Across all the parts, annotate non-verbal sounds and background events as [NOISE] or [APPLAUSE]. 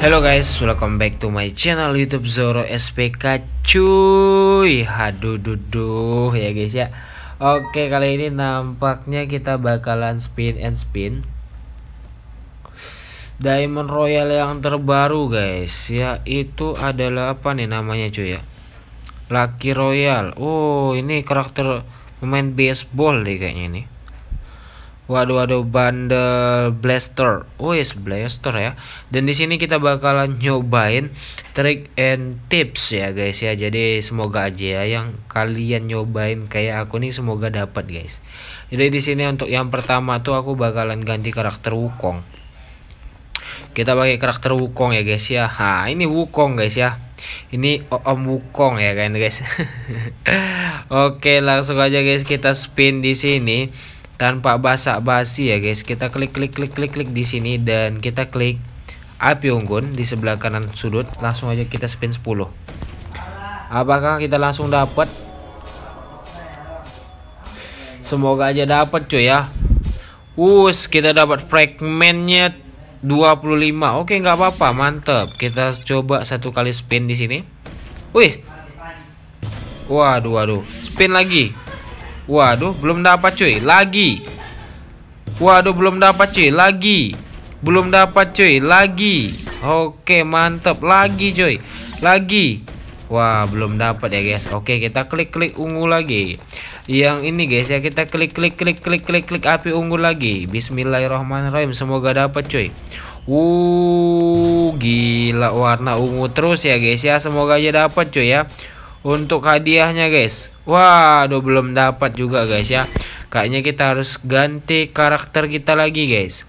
Hello guys, welcome back to my channel YouTube Zoro SPK cuy. Haduh duduh ya guys ya. Oke, kali ini nampaknya kita bakalan spin and spin. Diamond Royal yang terbaru guys, yaitu adalah apa nih namanya cuy ya? Lucky Royal. Oh, ini karakter pemain baseball deh kayaknya nih. Waduh waduh bundle blaster. Oh yes, blaster ya. Dan di sini kita bakalan nyobain trick and tips ya guys ya. Jadi semoga aja ya yang kalian nyobain kayak aku nih semoga dapat guys. Jadi di sini untuk yang pertama tuh aku bakalan ganti karakter Wukong. Kita pakai karakter Wukong ya guys ya. Ha, ini Wukong guys ya. Ini Om Wukong ya kan guys. [LAUGHS] Oke, langsung aja guys kita spin di sini tanpa basa-basi ya guys. Kita klik klik klik klik klik di sini dan kita klik api unggun di sebelah kanan sudut. Langsung aja kita spin 10. Apakah kita langsung dapat? Semoga aja dapat cuy ya. Us, kita dapat fragmentnya 25. Oke, nggak apa-apa, mantep. Kita coba satu kali spin di sini. Wih. Waduh, waduh. Spin lagi. Waduh, belum dapat cuy. Lagi. Waduh, belum dapat cuy. Lagi. Belum dapat cuy. Lagi. Oke, mantep. Lagi cuy. Lagi. Wah, belum dapat ya guys. Oke, kita klik-klik ungu lagi. Yang ini guys ya, kita klik-klik klik-klik klik-klik api ungu lagi. Bismillahirrahmanirrahim. Semoga dapat cuy. Uh, gila warna ungu terus ya guys ya. Semoga aja dapat cuy ya untuk hadiahnya guys waduh belum dapat juga guys ya Kayaknya kita harus ganti karakter kita lagi guys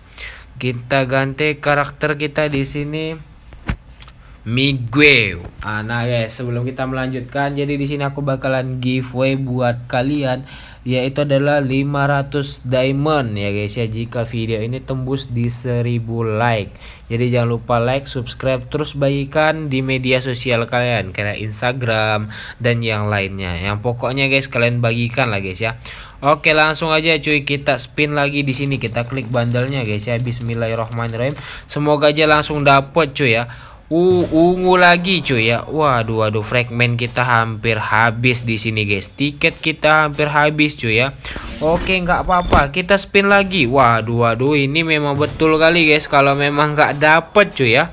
Kita ganti karakter kita di sini Miguel. Ah, nah guys, sebelum kita melanjutkan, jadi di sini aku bakalan giveaway buat kalian yaitu adalah 500 diamond ya guys ya jika video ini tembus di 1000 like jadi jangan lupa like subscribe terus bagikan di media sosial kalian kayak Instagram dan yang lainnya yang pokoknya guys kalian bagikan lah guys ya Oke langsung aja cuy kita spin lagi di sini kita klik bandelnya guys ya Bismillahirrahmanirrahim semoga aja langsung dapet cuy ya Uh, ungu lagi cuy ya. Waduh waduh fragment kita hampir habis di sini guys. Tiket kita hampir habis cuy ya. Oke nggak apa-apa kita spin lagi. Waduh waduh ini memang betul kali guys kalau memang nggak dapet cuy ya.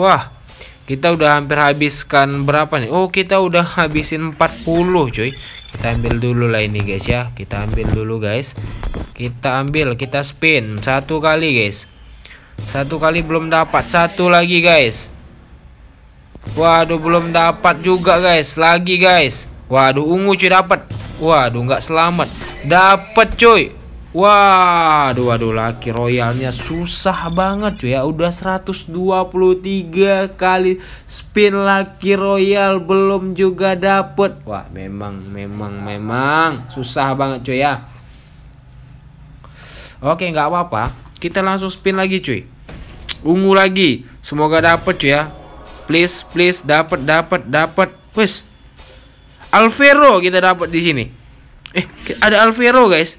Wah kita udah hampir habiskan berapa nih? Oh kita udah habisin 40 cuy. Kita ambil dulu lah ini guys ya. Kita ambil dulu guys. Kita ambil kita spin satu kali guys. Satu kali belum dapat. Satu lagi guys. Waduh belum dapat juga guys. Lagi guys. Waduh ungu cuy dapat. Waduh nggak selamat. Dapat cuy. Waduh waduh laki royalnya susah banget cuy ya. Udah 123 kali spin laki royal belum juga dapat. Wah, memang memang memang susah banget cuy ya. Oke, nggak apa-apa. Kita langsung spin lagi cuy. Ungu lagi. Semoga dapet ya. Please, please dapet dapet dapet Wes. Alvero kita dapat di sini. Eh, ada Alvero guys.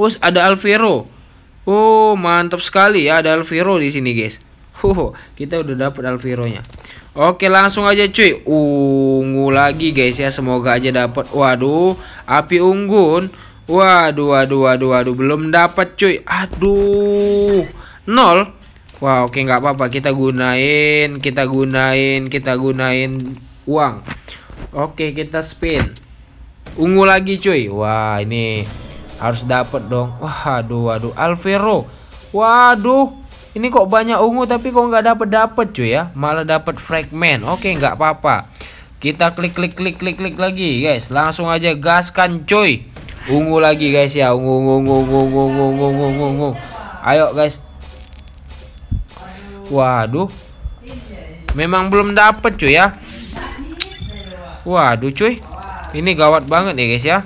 Wes, ada Alvero. Oh, mantap sekali ya ada Alvero di sini, guys. huh kita udah dapat nya. Oke, langsung aja cuy. Ungu lagi, guys ya. Semoga aja dapat. Waduh, api unggun. Waduh, waduh, waduh, waduh, belum dapat cuy. Aduh, nol. Wah, wow, oke okay, nggak apa-apa. Kita gunain, kita gunain, kita gunain uang. Oke, kita spin. Ungu lagi cuy. Wah, ini harus dapat dong. Wah, aduh, waduh, Alvero. Waduh, ini kok banyak ungu tapi kok nggak dapat dapat cuy ya. Malah dapat fragment. Oke, okay, nggak apa-apa. Kita klik klik klik klik klik lagi guys. Langsung aja gaskan cuy ungu lagi guys ya ungu ungu ungu ungu ungu ungu ungu ungu, ungu. ayo guys waduh memang belum dapet cuy ya waduh cuy ini gawat banget ya guys ya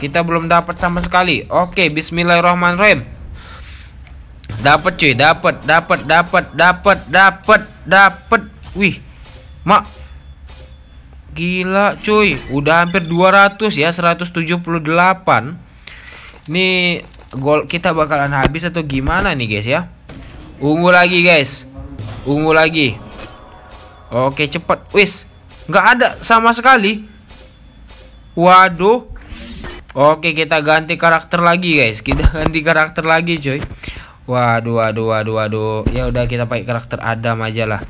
kita belum dapat sama sekali oke Bismillahirrahmanirrahim dapat cuy dapat dapat dapat dapat dapat dapat wih mak Gila cuy Udah hampir 200 ya 178 Ini gol kita bakalan habis atau gimana nih guys ya Ungu lagi guys Ungu lagi Oke cepet, Wis Nggak ada sama sekali Waduh Oke kita ganti karakter lagi guys Kita [LAUGHS] ganti karakter lagi cuy Waduh waduh waduh waduh Ya udah kita pakai karakter Adam aja lah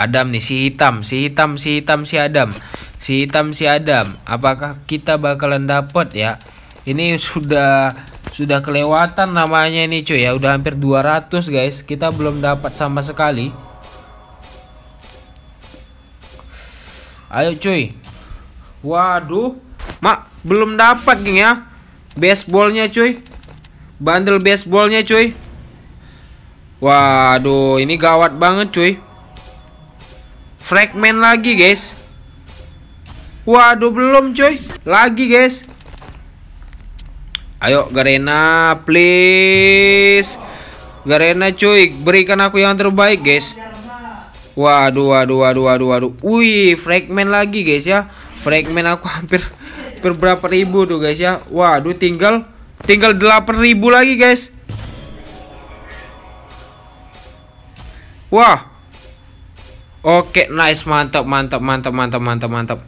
Adam nih si hitam, si hitam, si hitam, si Adam. Si hitam, si Adam. Apakah kita bakalan dapat ya? Ini sudah sudah kelewatan namanya ini cuy ya. Udah hampir 200 guys. Kita belum dapat sama sekali. Ayo cuy. Waduh. Mak, belum dapat geng ya. Baseballnya cuy. Bundle baseballnya cuy. Waduh, ini gawat banget cuy. Fragment lagi guys Waduh belum coy Lagi guys Ayo Garena please Garena cuy Berikan aku yang terbaik guys Waduh waduh waduh waduh waduh Wih fragment lagi guys ya Fragment aku hampir berapa ribu tuh guys ya Waduh tinggal Tinggal ribu lagi guys Wah Oke, nice, mantap, mantap, mantap, mantap, mantap, mantap.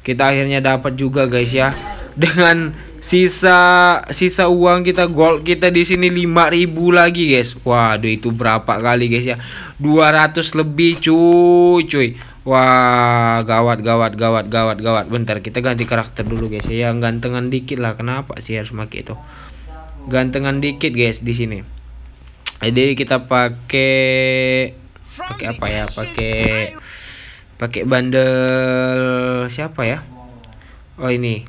Kita akhirnya dapat juga, guys ya. Dengan sisa sisa uang kita gold kita di sini 5000 lagi, guys. Waduh, itu berapa kali, guys ya? 200 lebih, cuy, cuy. Wah, gawat, gawat, gawat, gawat, gawat. Bentar, kita ganti karakter dulu, guys ya. Yang gantengan dikit lah. Kenapa sih harus pakai itu? Gantengan dikit, guys, di sini. Jadi kita pakai pakai apa ya pakai pakai bandel siapa ya oh ini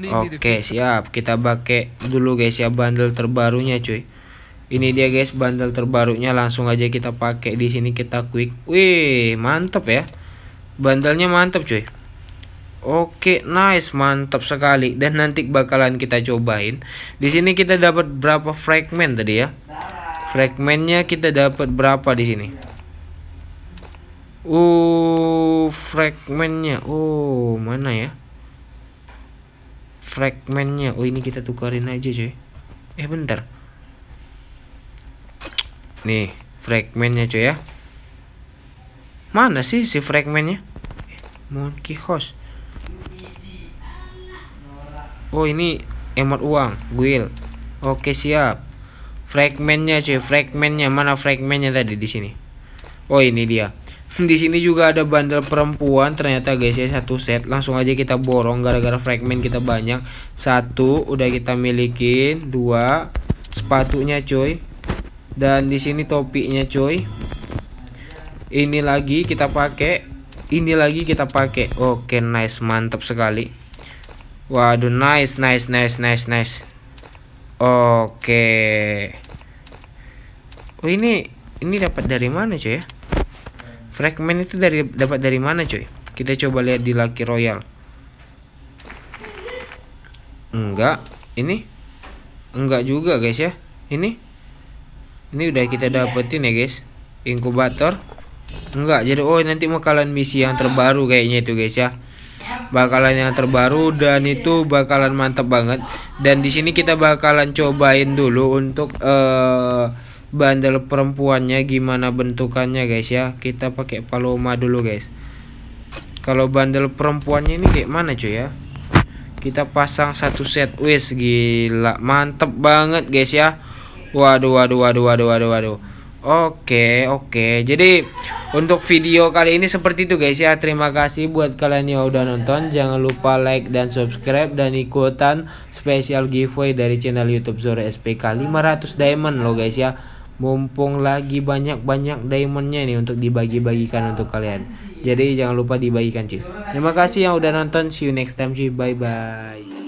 oke okay, siap kita pakai dulu guys ya bandel terbarunya cuy ini dia guys bandel terbarunya langsung aja kita pakai di sini kita quick wih mantep ya bandelnya mantep cuy Oke, okay, nice, mantap sekali. Dan nanti bakalan kita cobain. Di sini kita dapat berapa fragment tadi ya? Fragmentnya kita dapat berapa di sini? Oh, fragmentnya. Oh, mana ya? Fragmentnya. Oh, ini kita tukarin aja, cuy. Eh, bentar. Nih, fragmentnya, cuy ya. Mana sih si fragmentnya? Eh, monkey host. Oh, ini emot uang, guild. Oke, siap. Fragmentnya, cuy, Fragmentnya mana fragmentnya tadi di sini? Oh, ini dia di sini juga ada bandel perempuan ternyata guys ya satu set langsung aja kita borong gara-gara fragment kita banyak satu udah kita milikin dua sepatunya coy dan di sini topinya coy ini lagi kita pakai ini lagi kita pakai oke nice mantap sekali waduh nice nice nice nice nice oke oh, ini ini dapat dari mana coy ya Fragment itu dari dapat dari mana coy? Kita coba lihat di Lucky Royal. Enggak, ini enggak juga guys ya. Ini ini udah kita oh, iya. dapetin ya guys. Inkubator enggak jadi oh nanti bakalan misi yang terbaru kayaknya itu guys ya bakalan yang terbaru dan itu bakalan mantap banget dan di sini kita bakalan cobain dulu untuk uh, bandel perempuannya gimana bentukannya guys ya kita pakai paloma dulu guys kalau bandel perempuannya ini kayak mana cuy ya kita pasang satu set wis gila mantep banget guys ya waduh waduh waduh waduh waduh waduh Oke, okay, oke. Okay. Jadi untuk video kali ini seperti itu guys ya. Terima kasih buat kalian yang udah nonton. Jangan lupa like dan subscribe dan ikutan spesial giveaway dari channel YouTube Zoro SPK 500 Diamond loh guys ya mumpung lagi banyak-banyak diamondnya nih untuk dibagi-bagikan untuk kalian jadi jangan lupa dibagikan cuy terima kasih yang udah nonton see you next time cuy bye bye